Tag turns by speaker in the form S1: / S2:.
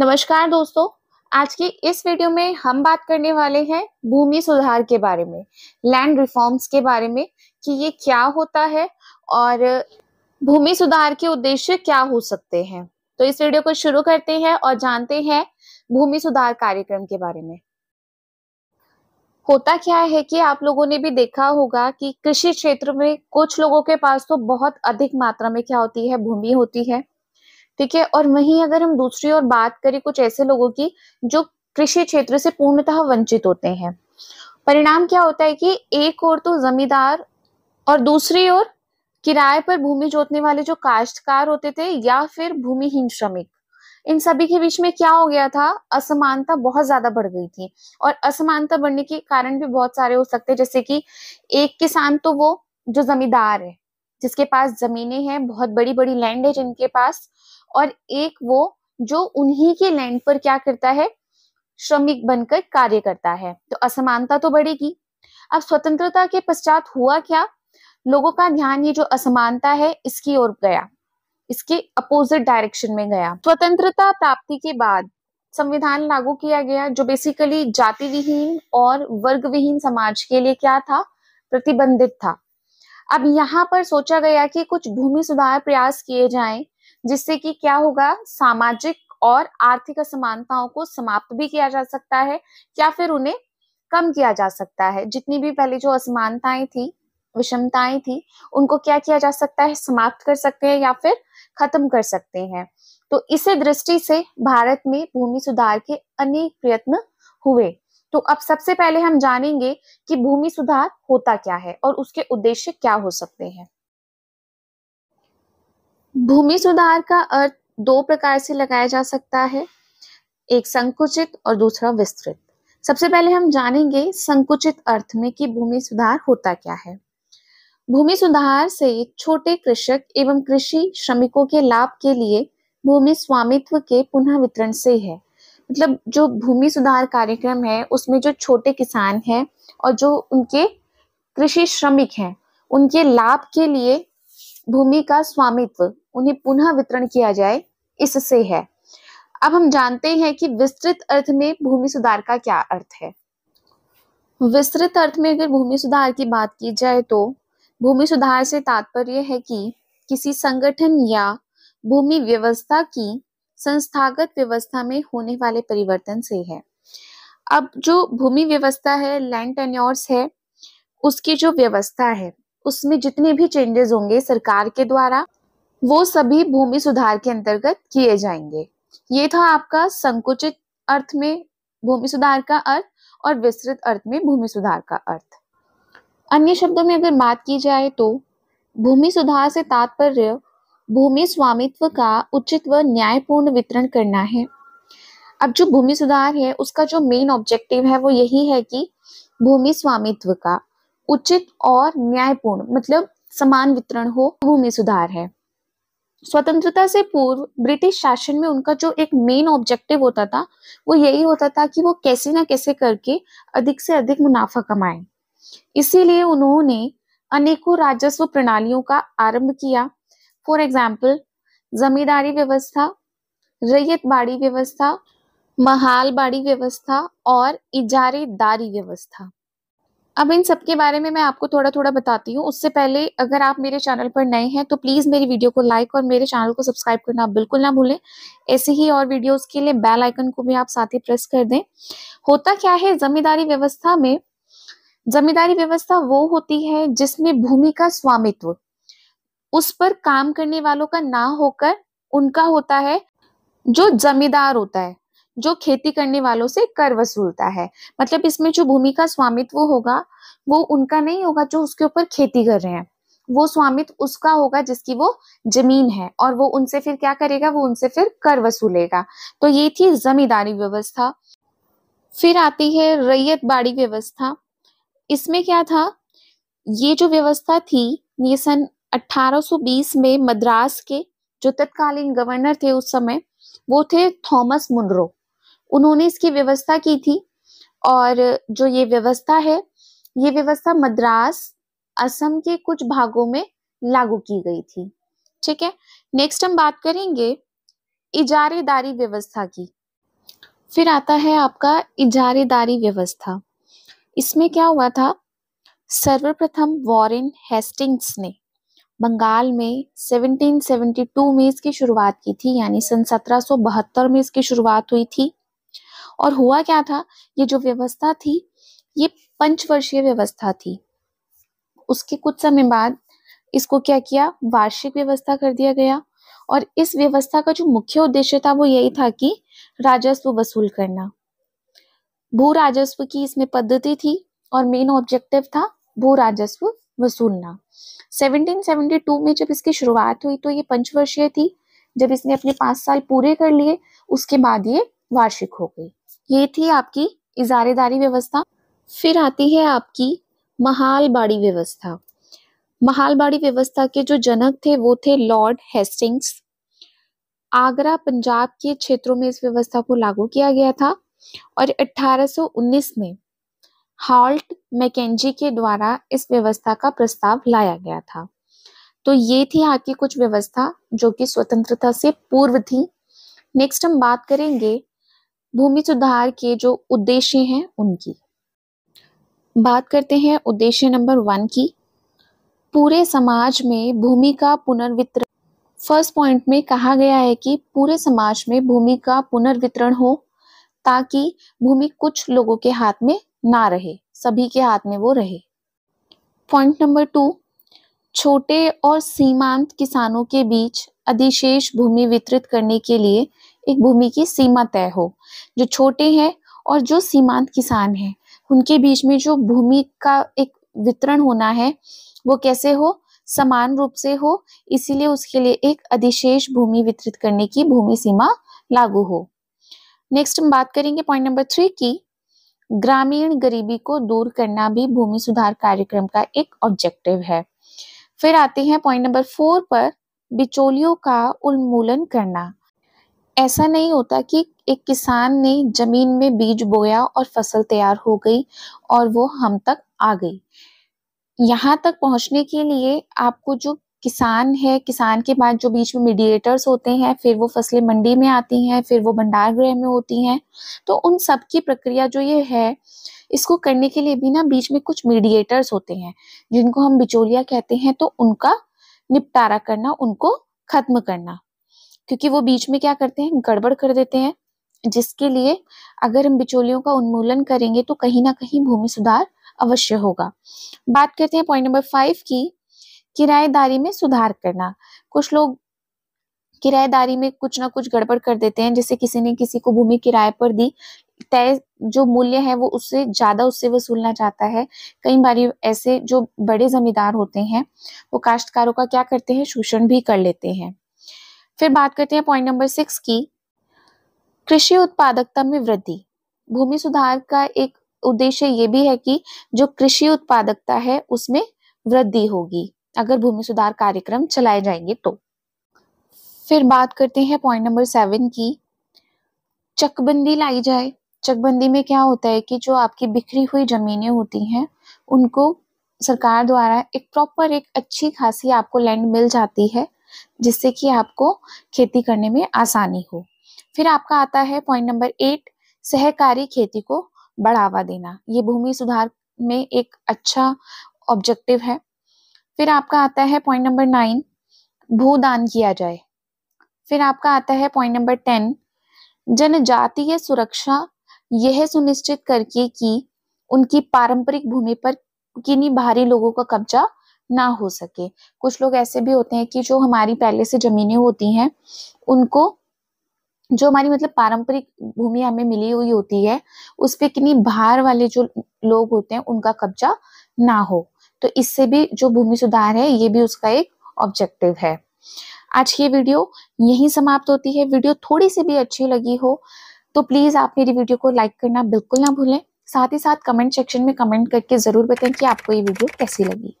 S1: नमस्कार दोस्तों आज की इस वीडियो में हम बात करने वाले हैं भूमि सुधार के बारे में लैंड रिफॉर्म्स के बारे में कि ये क्या होता है और भूमि सुधार के उद्देश्य क्या हो सकते हैं तो इस वीडियो को शुरू करते हैं और जानते हैं भूमि सुधार कार्यक्रम के बारे में होता क्या है कि आप लोगों ने भी देखा होगा कि कृषि क्षेत्र में कुछ लोगों के पास तो बहुत अधिक मात्रा में क्या होती है भूमि होती है ठीक है और वहीं अगर हम दूसरी ओर बात करें कुछ ऐसे लोगों की जो कृषि क्षेत्र से पूर्णतः वंचित होते हैं परिणाम क्या होता है कि एक ओर तो जमींदार और दूसरी ओर किराए पर भूमि जोतने वाले जो काश्तकार होते थे या फिर भूमिहीन श्रमिक इन सभी के बीच में क्या हो गया था असमानता बहुत ज्यादा बढ़ गई थी और असमानता बढ़ने के कारण भी बहुत सारे हो सकते हैं जैसे कि एक किसान तो वो जो जमींदार है जिसके पास जमीनें हैं बहुत बड़ी बड़ी लैंड है जिनके पास और एक वो जो उन्हीं के लैंड पर क्या करता है श्रमिक बनकर कार्य करता है तो असमानता तो बढ़ेगी अब स्वतंत्रता के पश्चात हुआ क्या लोगों का ध्यान ये जो असमानता है इसकी ओर गया इसके अपोजिट डायरेक्शन में गया स्वतंत्रता प्राप्ति के बाद संविधान लागू किया गया जो बेसिकली जाति विहीन और वर्ग विहीन समाज के लिए क्या था प्रतिबंधित था अब यहाँ पर सोचा गया कि कुछ भूमि सुधार प्रयास किए जाएं जिससे कि क्या होगा सामाजिक और आर्थिक असमानताओं को समाप्त भी किया जा सकता है या फिर उन्हें कम किया जा सकता है जितनी भी पहले जो असमानताएं थी विषमताएं थी उनको क्या किया जा सकता है समाप्त कर सकते हैं या फिर खत्म कर सकते हैं तो इसी दृष्टि से भारत में भूमि सुधार के अनेक प्रयत्न हुए तो अब सबसे पहले हम जानेंगे कि भूमि सुधार होता क्या है और उसके उद्देश्य क्या हो सकते हैं भूमि सुधार का अर्थ दो प्रकार से लगाया जा सकता है एक संकुचित और दूसरा विस्तृत सबसे पहले हम जानेंगे संकुचित अर्थ में कि भूमि सुधार होता क्या है भूमि सुधार से छोटे कृषक एवं कृषि श्रमिकों के लाभ के लिए भूमि स्वामित्व के पुनः वितरण से है मतलब जो भूमि सुधार कार्यक्रम है उसमें जो छोटे किसान हैं और जो उनके कृषि श्रमिक हैं उनके लाभ के लिए भूमि का स्वामित्व उन्हें पुनः वितरण किया जाए इससे है अब हम जानते हैं कि विस्तृत अर्थ में भूमि सुधार का क्या अर्थ है विस्तृत अर्थ में अगर भूमि सुधार की बात की जाए तो भूमि सुधार से तात्पर्य है कि किसी संगठन या भूमि व्यवस्था की संस्थागत व्यवस्था में होने वाले परिवर्तन से है अब जो भूमि व्यवस्था है लैंड टेन्योर्स है उसकी जो व्यवस्था है उसमें जितने भी चेंजेस होंगे सरकार के द्वारा वो सभी भूमि सुधार के अंतर्गत किए जाएंगे ये था आपका संकुचित अर्थ में भूमि सुधार का अर्थ और विस्तृत अर्थ में भूमि सुधार का अर्थ अन्य शब्दों में अगर बात की जाए तो भूमि सुधार से तात्पर्य भूमि स्वामित्व का उचित व न्यायपूर्ण वितरण करना है अब जो भूमि सुधार है उसका जो मेन ऑब्जेक्टिव है वो यही है कि भूमि स्वामित्व का उचित और न्यायपूर्ण मतलब समान वितरण हो भूमि सुधार है स्वतंत्रता से पूर्व ब्रिटिश शासन में उनका जो एक मेन ऑब्जेक्टिव होता था वो यही होता था कि वो कैसे ना कैसे करके अधिक से अधिक मुनाफा कमाए इसीलिए उन्होंने अनेकों राजस्व प्रणालियों का आरंभ किया फॉर एग्जाम्पल जमींदारी व्यवस्था रैयत बाड़ी व्यवस्था महाल बाड़ी व्यवस्था और इजारेदारी व्यवस्था अब इन सब के बारे में मैं आपको थोड़ा थोड़ा बताती हूँ उससे पहले अगर आप मेरे चैनल पर नए हैं तो प्लीज़ मेरी वीडियो को लाइक और मेरे चैनल को सब्सक्राइब करना आप बिल्कुल ना भूलें ऐसे ही और वीडियोस के लिए बेल आइकन को भी आप साथ ही प्रेस कर दें होता क्या है जमींदारी व्यवस्था में जमींदारी व्यवस्था वो होती है जिसमें भूमि का स्वामित्व उस पर काम करने वालों का ना होकर उनका होता है जो जमींदार होता है जो खेती करने वालों से कर वसूलता है मतलब इसमें जो भूमि का स्वामित्व होगा वो उनका नहीं होगा जो उसके ऊपर खेती कर रहे हैं वो स्वामित्व उसका होगा जिसकी वो जमीन है और वो उनसे फिर क्या करेगा वो उनसे फिर कर वसूलेगा तो ये थी जमींदारी व्यवस्था फिर आती है रैयत बाड़ी व्यवस्था इसमें क्या था ये जो व्यवस्था थी ये सन 1820 में मद्रास के जो तत्कालीन गवर्नर थे उस समय वो थे थॉमस मुनरो उन्होंने इसकी व्यवस्था की थी और जो ये व्यवस्था है ये व्यवस्था मद्रास असम के कुछ भागों में लागू की गई थी ठीक है नेक्स्ट हम बात करेंगे इजारेदारी व्यवस्था की फिर आता है आपका इजारेदारी व्यवस्था इसमें क्या हुआ था सर्वप्रथम वॉरेन हेस्टिंग्स ने बंगाल में 1772 में इसकी शुरुआत की थी यानी सन 1772 में इसकी शुरुआत हुई थी और हुआ क्या था ये जो व्यवस्था थी ये पंचवर्षीय व्यवस्था थी उसके कुछ समय बाद इसको क्या किया वार्षिक व्यवस्था कर दिया गया और इस व्यवस्था का जो मुख्य उद्देश्य था वो यही था कि राजस्व वसूल करना भू राजस्व की इसमें पद्धति थी और मेन ऑब्जेक्टिव था भू राजस्व वसूलना 1772 में जब इसकी शुरुआत हुई तो ये पंचवर्षीय थी जब इसने अपने पांच साल पूरे कर लिए उसके बाद ये वार्षिक हो गई ये थी आपकी इजारेदारी व्यवस्था फिर आती है आपकी महालबाड़ी व्यवस्था महालबाड़ी व्यवस्था के जो जनक थे वो थे लॉर्ड हेस्टिंग्स आगरा पंजाब के क्षेत्रों में इस व्यवस्था को लागू किया गया था और 1819 में हॉल्ट मैकेजी के द्वारा इस व्यवस्था का प्रस्ताव लाया गया था तो ये थी आपकी कुछ व्यवस्था जो कि स्वतंत्रता से पूर्व थी नेक्स्ट हम बात करेंगे भूमि सुधार के जो उद्देश्य हैं उनकी बात करते हैं उद्देश्य नंबर वन की पूरे समाज में भूमि का पुनर्वितरण फर्स्ट पॉइंट में कहा गया है कि पूरे समाज में भूमि का पुनर्वितरण हो ताकि भूमि कुछ लोगों के हाथ में ना रहे सभी के हाथ में वो रहे पॉइंट नंबर टू छोटे और सीमांत किसानों के बीच अधिशेष भूमि वितरित करने के लिए एक भूमि की सीमा तय हो जो छोटे हैं और जो सीमांत किसान हैं उनके बीच में जो भूमि का एक वितरण होना है वो कैसे हो समान रूप से हो इसीलिए उसके लिए एक अधिशेष भूमि वितरित करने की भूमि सीमा लागू हो नेक्स्ट हम बात करेंगे पॉइंट नंबर थ्री की ग्रामीण गरीबी को दूर करना भी भूमि सुधार कार्यक्रम का एक ऑब्जेक्टिव है फिर आते हैं पॉइंट नंबर फोर पर बिचौलियों का उन्मूलन करना ऐसा नहीं होता कि एक किसान ने जमीन में बीज बोया और फसल तैयार हो गई और वो हम तक आ गई यहाँ तक पहुँचने के लिए आपको जो किसान है किसान के बाद जो बीच में मीडिएटर्स होते हैं फिर वो फसलें मंडी में आती हैं फिर वो भंडार गृह में होती हैं तो उन सब की प्रक्रिया जो ये है इसको करने के लिए भी ना बीच में कुछ मीडिएटर्स होते हैं जिनको हम बिचौलिया कहते हैं तो उनका निपटारा करना उनको खत्म करना क्योंकि वो बीच में क्या करते हैं गड़बड़ कर देते हैं जिसके लिए अगर हम बिचौलियों का उन्मूलन करेंगे तो कहीं ना कहीं भूमि सुधार अवश्य होगा बात करते हैं पॉइंट नंबर फाइव की किराएदारी में सुधार करना कुछ लोग किराएदारी में कुछ ना कुछ गड़बड़ कर देते हैं जैसे किसी ने किसी को भूमि किराए पर दी तय जो मूल्य है वो उससे ज्यादा उससे वसूलना चाहता है कई बार ऐसे जो बड़े जमींदार होते हैं वो काश्तकारों का क्या करते हैं शोषण भी कर लेते हैं फिर बात करते हैं पॉइंट नंबर सिक्स की कृषि उत्पादकता में वृद्धि भूमि सुधार का एक उद्देश्य ये भी है कि जो कृषि उत्पादकता है उसमें वृद्धि होगी अगर भूमि सुधार कार्यक्रम चलाए जाएंगे तो फिर बात करते हैं पॉइंट नंबर सेवन की चकबंदी लाई जाए चकबंदी में क्या होता है कि जो आपकी बिखरी हुई ज़मीनें होती हैं उनको सरकार द्वारा एक प्रॉपर एक अच्छी खासी आपको लैंड मिल जाती है जिससे कि आपको खेती करने में आसानी हो फिर आपका आता है पॉइंट नंबर एट सहकारी खेती को बढ़ावा देना ये भूमि सुधार में एक अच्छा ऑब्जेक्टिव है फिर आपका आता है पॉइंट नंबर नाइन भूदान किया जाए फिर आपका आता है पॉइंट नंबर टेन जनजातीय सुरक्षा यह सुनिश्चित करके कि उनकी पारंपरिक भूमि पर किन्हीं बाहरी लोगों का कब्जा ना हो सके कुछ लोग ऐसे भी होते हैं कि जो हमारी पहले से जमीनें होती हैं उनको जो हमारी मतलब पारंपरिक भूमि हमें मिली हुई होती है उस पर किन्हीं बाहर वाले जो लोग होते हैं उनका कब्जा ना हो तो इससे भी जो भूमि सुधार है ये भी उसका एक ऑब्जेक्टिव है आज की वीडियो यही समाप्त होती है वीडियो थोड़ी सी भी अच्छी लगी हो तो प्लीज़ आप मेरी वीडियो को लाइक करना बिल्कुल ना भूलें साथ ही साथ कमेंट सेक्शन में कमेंट करके ज़रूर बताएं कि आपको ये वीडियो कैसी लगी